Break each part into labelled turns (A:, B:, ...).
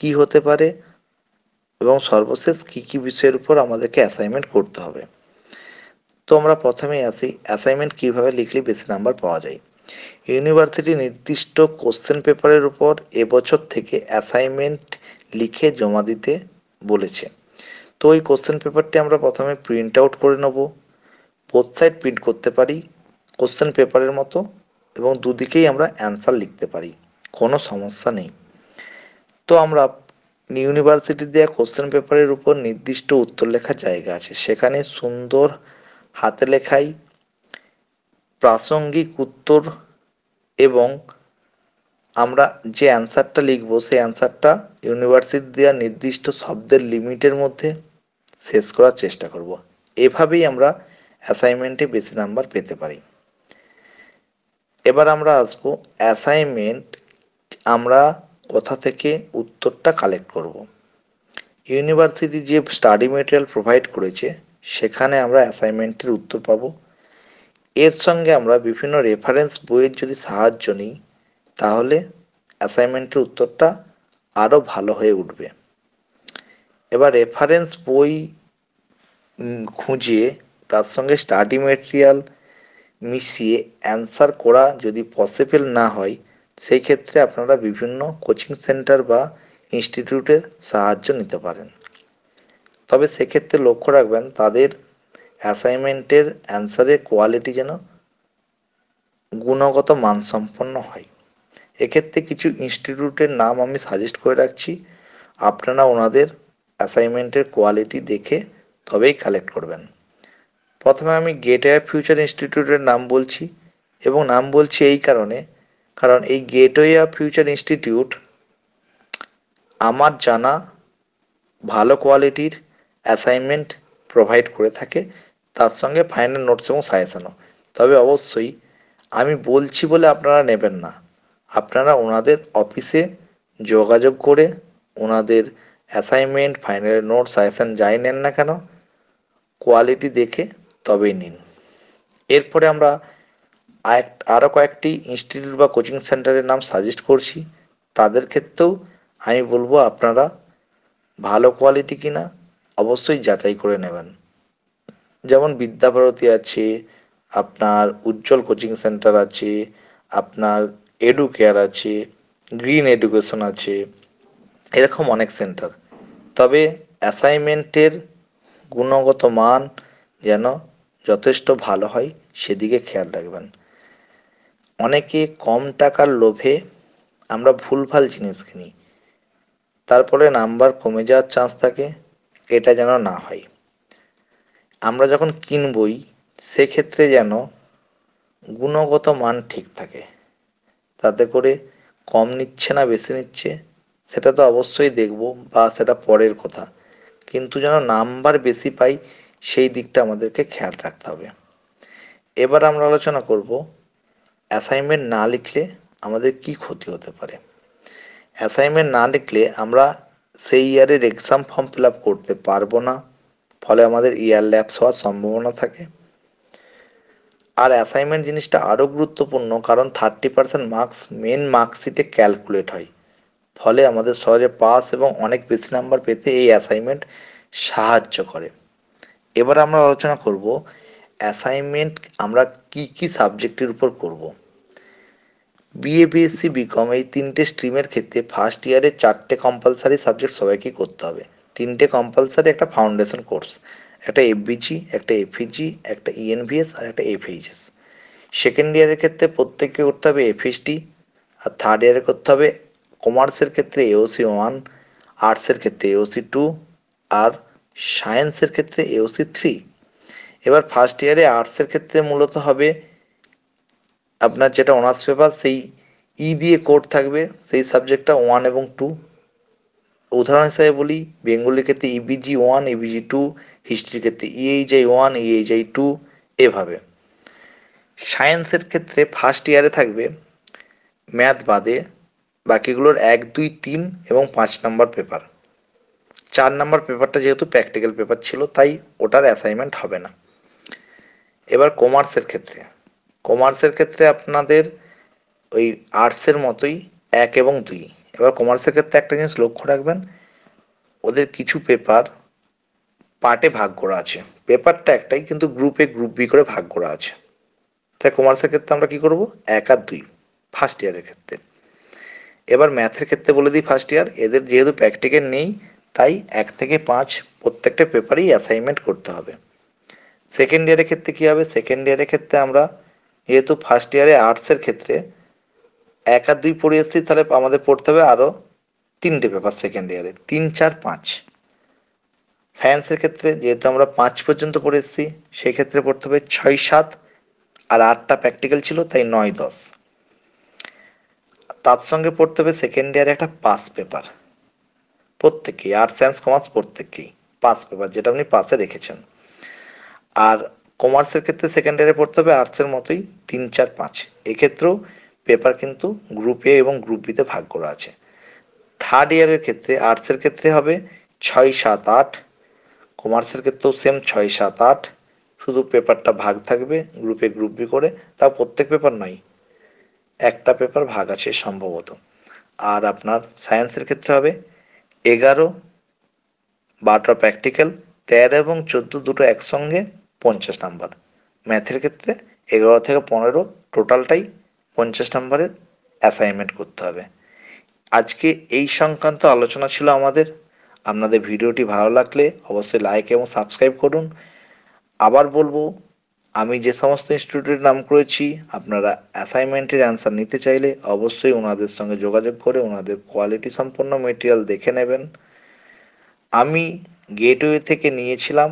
A: কি হতে পারে এবং সর্বশেষ কি কি বিষয়ের উপর আমাদেরকে অ্যাসাইনমেন্ট করতে হবে তো আমরা প্রথমেই আসি অ্যাসাইনমেন্ট কিভাবে লিখলে বেশি নাম্বার পাওয়া যায় ইউনিভার্সিটি নির্দিষ্ট কোশ্চেন পেপারের উপর এবছর থেকে অ্যাসাইনমেন্ট লিখে জমা দিতে বলেছে তো ওই কোশ্চেন পেপারটি আমরা প্রথমে প্রিন্ট আউট করে নেব বোথ সাইড প্রিন্ট করতে পারি কোশ্চেন পেপারের মতো এবং দুদিকেই আমরা অ্যান্সার লিখতে পারি কোনো সমস্যা নেই তো আমরা ইউনিভার্সিটি দেওয়া কোশ্চেন পেপারের উপর নির্দিষ্ট উত্তর লেখার জায়গা আছে সেখানে সুন্দর হাতে লেখাই প্রাসঙ্গিক উত্তর এবং আমরা যে অ্যান্সারটা লিখব সেই অ্যান্সারটা ইউনিভার্সিটি দেওয়া নির্দিষ্ট শব্দের লিমিটের মধ্যে শেষ করার চেষ্টা করব এভাবেই আমরা অ্যাসাইনমেন্টে বেশি নাম্বার পেতে পারি এবার আমরা আসবো অ্যাসাইনমেন্ট আমরা কোথা থেকে উত্তরটা কালেক্ট করব। ইউনিভার্সিটি যে স্টাডি মেটেরিয়াল প্রোভাইড করেছে সেখানে আমরা অ্যাসাইনমেন্টের উত্তর পাব এর সঙ্গে আমরা বিভিন্ন রেফারেন্স বইয়ের যদি সাহায্য নিই তাহলে অ্যাসাইনমেন্টের উত্তরটা আরও ভালো হয়ে উঠবে এবার রেফারেন্স বই খুঁজে তার সঙ্গে স্টাডি মেটেরিয়াল মিশিয়ে অ্যান্সার করা যদি পসিবল না হয় সেই ক্ষেত্রে আপনারা বিভিন্ন কোচিং সেন্টার বা ইনস্টিটিউটের সাহায্য নিতে পারেন তবে সেক্ষেত্রে লক্ষ্য রাখবেন তাদের অ্যাসাইনমেন্টের অ্যান্সারের কোয়ালিটি যেন গুণগত মানসম্পন্ন হয় এক্ষেত্রে কিছু ইনস্টিটিউটের নাম আমি সাজেস্ট করে রাখছি আপনারা ওনাদের অ্যাসাইনমেন্টের কোয়ালিটি দেখে তবেই কালেক্ট করবেন প্রথমে আমি গেটওয়ে ফিউচার ইনস্টিটিউটের নাম বলছি এবং নাম বলছি এই কারণে কারণ এই গেটওয়ে অফ ফিউচার ইনস্টিটিউট আমার জানা ভালো কোয়ালিটির অ্যাসাইনমেন্ট প্রোভাইড করে থাকে তার সঙ্গে ফাইনাল নোটস এবং সাজেশনও তবে অবশ্যই আমি বলছি বলে আপনারা নেবেন না আপনারা ওনাদের অফিসে যোগাযোগ করে ওনাদের অ্যাসাইনমেন্ট ফাইনাল নোট সাজেশান যাই নেন না কেন কোয়ালিটি দেখে তবেই নিন এরপরে আমরা আরও কয়েকটি ইনস্টিটিউট বা কোচিং সেন্টারের নাম সাজেস্ট করছি তাদের ক্ষেত্রেও আমি বলবো আপনারা ভালো কোয়ালিটি কিনা অবশ্যই যাচাই করে নেবেন যেমন বিদ্যাভারতী আছে আপনার উজ্জ্বল কোচিং সেন্টার আছে আপনার এডু কেয়ার আছে গ্রিন এডুকেশন আছে এরকম অনেক সেন্টার তবে অ্যাসাইনমেন্টের গুণগত মান যেন যথেষ্ট ভালো হয় সেদিকে খেয়াল রাখবেন অনেকে কম টাকার লোভে আমরা ভুলভাল জিনিস কিনি তারপরে নাম্বার কমে যাওয়ার চান্স থাকে এটা যেন না হয় আমরা যখন কিনবই সেক্ষেত্রে যেন গুণগত মান ঠিক থাকে তাতে করে কম নিচ্ছে না বেশি নিচ্ছে সেটা তো অবশ্যই দেখব বা সেটা পরের কথা কিন্তু যেন নাম্বার বেশি পাই সেই দিকটা আমাদেরকে খেয়াল রাখতে হবে এবার আমরা আলোচনা করব অ্যাসাইনমেন্ট না লিখলে আমাদের কি ক্ষতি হতে পারে অ্যাসাইনমেন্ট না লিখলে আমরা সেই ইয়ারের এক্সাম ফর্ম ফিল আপ করতে পারবো না ফলে আমাদের ইয়ার ল্যাপস হওয়ার সম্ভাবনা থাকে আর অ্যাসাইনমেন্ট জিনিসটা আরও গুরুত্বপূর্ণ কারণ থার্টি পার্সেন্ট মার্কস মেন মার্কশিটে ক্যালকুলেট হয় ফলে আমাদের সহজে পাস এবং অনেক বেশি নাম্বার পেতে এই অ্যাসাইনমেন্ট সাহায্য করে এবার আমরা আলোচনা করব অ্যাসাইনমেন্ট আমরা কি কি সাবজেক্টের উপর করব বিএ বিএসসি বিকম এই তিনটে স্ট্রিমের ক্ষেত্রে ফার্স্ট ইয়ারে চারটে কম্পালসারি সাবজেক্ট সবাইকে করতে হবে তিনটে কম্পালসারি একটা ফাউন্ডেশন কোর্স একটা এফবিজি একটা এফইজি e একটা ইএনভিএস e আর একটা এফএইচএস সেকেন্ড ইয়ারের ক্ষেত্রে প্রত্যেককে করতে হবে এফএসটি আর থার্ড ইয়ারে করতে হবে কমার্সের ক্ষেত্রে এওসি ওয়ান আর্টসের ক্ষেত্রে এওসি টু আর সায়েন্সের ক্ষেত্রে এওসি থ্রি এবার ফার্স্ট ইয়ারে আর্টসের ক্ষেত্রে মূলত হবে আপনার যেটা অনার্স পেপার সেই ই e দিয়ে কোড থাকবে সেই সাবজেক্টটা ওয়ান এবং টু উদাহরণ হিসাবে বলি বেঙ্গলির ক্ষেত্রে ইবিজি ওয়ান ইবিজি টু হিস্ট্রির ক্ষেত্রে EHI I one EHI two এভাবে সায়েন্সের ক্ষেত্রে ফার্স্ট ইয়ারে থাকবে ম্যাথ বাদে বাকিগুলোর এক দুই তিন এবং পাঁচ নাম্বার পেপার চার নাম্বার পেপারটা যেহেতু প্র্যাকটিক্যাল পেপার ছিল তাই ওটার অ্যাসাইনমেন্ট হবে না এবার কমার্সের ক্ষেত্রে কমার্সের ক্ষেত্রে আপনাদের ওই আর্টসের মতোই এক এবং দুই এবার কমার্সের ক্ষেত্রে একটা জিনিস লক্ষ্য রাখবেন ওদের কিছু পেপার পার্টে ভাগ করা আছে পেপারটা একটাই কিন্তু গ্রুপে গ্রুপ বি করে ভাগ করা আছে তাই কমার্সের ক্ষেত্রে আমরা কি করব এক আর দুই ফার্স্ট ইয়ারের ক্ষেত্রে এবার ম্যাথের ক্ষেত্রে বলে দিই ফার্স্ট ইয়ার এদের যেহেতু প্র্যাকটিক্যাল নেই তাই এক থেকে পাঁচ প্রত্যেকটা পেপারেই অ্যাসাইনমেন্ট করতে হবে সেকেন্ড ইয়ারের ক্ষেত্রে কী হবে সেকেন্ড ইয়ারের ক্ষেত্রে আমরা যেহেতু ফার্স্ট ইয়ারে আর্টসের ক্ষেত্রে এক আর দুই পড়ে এসেছি তাহলে আমাদের পড়তে হবে আরও তিনটে পেপার সেকেন্ড ইয়ারে তিন চার পাঁচ সায়েন্সের ক্ষেত্রে যেহেতু আমরা পাঁচ পর্যন্ত পড়ে এসেছি সেক্ষেত্রে পড়তে হবে ছয় সাত আর আটটা প্র্যাকটিক্যাল ছিল তাই নয় দশ তার সঙ্গে পড়তে হবে সেকেন্ড ইয়ারে একটা পাস পেপার প্রত্যেকেই আর্টস সায়েন্স কমার্স প্রত্যেকেই পাস পেপার যেটা আপনি পাশে রেখেছেন আর কমার্সের ক্ষেত্রে সেকেন্ড ইয়ারে পড়তে হবে আর্টসের মতোই তিন চার পাঁচ এক্ষেত্রেও পেপার কিন্তু গ্রুপ এ এবং গ্রুপ বিতে ভাগ করা আছে থার্ড ইয়ারের ক্ষেত্রে আর্টসের ক্ষেত্রে হবে ছয় সাত আট কমার্সের ক্ষেত্রেও সেম ছয় সাত আট শুধু পেপারটা ভাগ থাকবে গ্রুপে গ্রুপ বি করে তাও প্রত্যেক পেপার নয় একটা পেপার ভাগ আছে সম্ভবত আর আপনার সায়েন্সের ক্ষেত্রে হবে এগারো বারোটা প্র্যাকটিক্যাল তেরো এবং চোদ্দো দুটো একসঙ্গে পঞ্চাশ নাম্বার ম্যাথের ক্ষেত্রে এগারো থেকে পনেরো টোটালটাই পঞ্চাশ নাম্বারের অ্যাসাইনমেন্ট করতে হবে আজকে এই সংক্রান্ত আলোচনা ছিল আমাদের আপনাদের ভিডিওটি ভালো লাগলে অবশ্যই লাইক এবং সাবস্ক্রাইব করুন আবার বলবো আমি যে সমস্ত ইনস্টিটিউটের নাম করেছি আপনারা অ্যাসাইনমেন্টের অ্যান্সার নিতে চাইলে অবশ্যই ওনাদের সঙ্গে যোগাযোগ করে ওনাদের কোয়ালিটি সম্পন্ন মেটেরিয়াল দেখে নেবেন আমি গেটওয়ে থেকে নিয়েছিলাম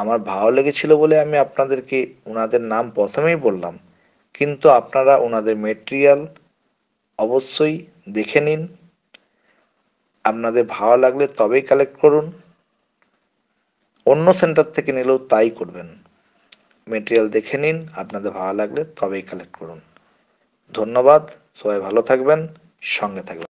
A: আমার ভালো লেগেছিল বলে আমি আপনাদেরকে ওনাদের নাম প্রথমেই বললাম কিন্তু আপনারা ওনাদের মেটেরিয়াল অবশ্যই দেখে নিন আপনাদের ভালো লাগলে তবেই কালেক্ট করুন অন্য সেন্টার থেকে নিলেও তাই করবেন মেটেরিয়াল দেখে নিন আপনাদের ভালো লাগলে তবেই কালেক্ট করুন ধন্যবাদ সবাই ভালো থাকবেন সঙ্গে থাকবেন